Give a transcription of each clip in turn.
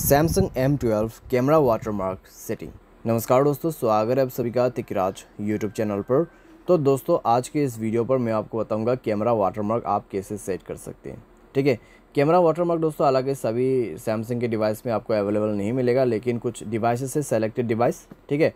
Samsung M twelve camera watermark setting नमस्कार दोस्तों स्वागत है आप सभी का तिकराज यूट्यूब चैनल पर तो दोस्तों आज के इस वीडियो पर मैं आपको बताऊंगा कैमरा वाटरमार्क आप कैसे सेट कर सकते हैं ठीक है कैमरा वाटरमार्क दोस्तों हालांकि सभी सैमसंग के डिवाइस में आपको अवेलेबल नहीं मिलेगा लेकिन कुछ डिवाइसेस से सेलेक्टेड डिवाइस ठीक है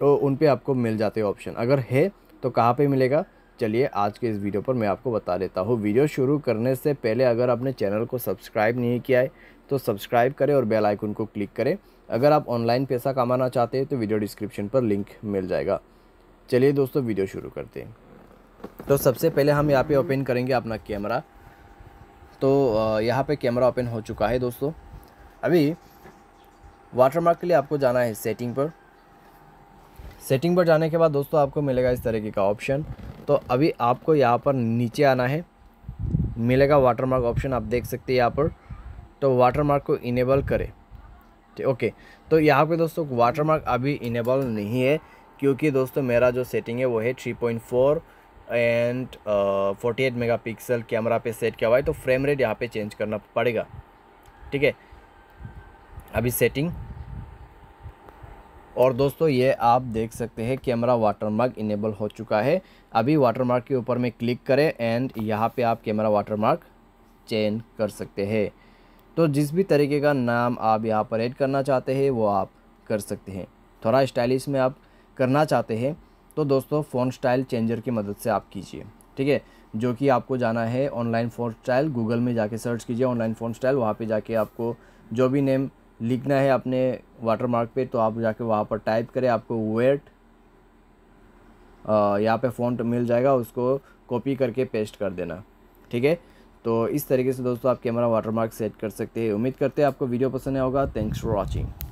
तो उन पर आपको मिल जाते हैं ऑप्शन अगर है तो कहाँ पर मिलेगा चलिए आज के इस वीडियो पर मैं आपको बता देता हूँ वीडियो शुरू करने से पहले अगर आपने चैनल को सब्सक्राइब नहीं किया है तो सब्सक्राइब करें और बेल आइकन को क्लिक करें अगर आप ऑनलाइन पैसा कमाना चाहते हैं तो वीडियो डिस्क्रिप्शन पर लिंक मिल जाएगा चलिए दोस्तों वीडियो शुरू करते हैं तो सबसे पहले हम यहाँ पे ओपन करेंगे अपना कैमरा तो यहाँ पे कैमरा ओपन हो चुका है दोस्तों अभी वाटरमार्क के लिए आपको जाना है सेटिंग पर सेटिंग पर जाने के बाद दोस्तों आपको मिलेगा इस तरीके का ऑप्शन तो अभी आपको यहाँ पर नीचे आना है मिलेगा वाटरमार्क ऑप्शन आप देख सकते हैं यहाँ पर तो वाटरमार्क को इनेबल करें ठीक ओके तो यहाँ पे दोस्तों वाटरमार्क अभी इनेबल नहीं है क्योंकि दोस्तों मेरा जो सेटिंग है वो है three point four and forty eight mega pixel camera पे सेट किया हुआ है तो फ्रेम रेट यहाँ पर चेंज करना पड़ेगा ठीक है अभी सेटिंग और दोस्तों ये आप देख सकते हैं कैमरा वाटरमार्क इनेबल हो चुका है अभी वाटरमार्क के ऊपर में क्लिक करें एंड यहाँ पे आप कैमरा वाटरमार्क चेंज कर सकते हैं तो जिस भी तरीके का नाम आप यहाँ पर ऐड करना चाहते हैं वो आप कर सकते हैं थोड़ा स्टाइलिश में आप करना चाहते हैं तो दोस्तों फ़ोन स्टाइल चेंजर की मदद से आप कीजिए ठीक है जो कि आपको जाना है ऑनलाइन फ़ोन स्टाइल गूगल में जाके सर्च कीजिए ऑनलाइन फ़ोन स्टाइल वहाँ पे जाके आपको जो भी नेम लिखना है अपने वाटर मार्क पर तो आप जाके वहाँ पर टाइप करें आपको वेट यहाँ पे फोन मिल जाएगा उसको कॉपी करके पेस्ट कर देना ठीक है तो इस तरीके से दोस्तों आप कैमरा वाटरमार्क सेट कर सकते हैं उम्मीद करते हैं आपको वीडियो पसंद आया होगा थैंक्स फॉर वॉचिंग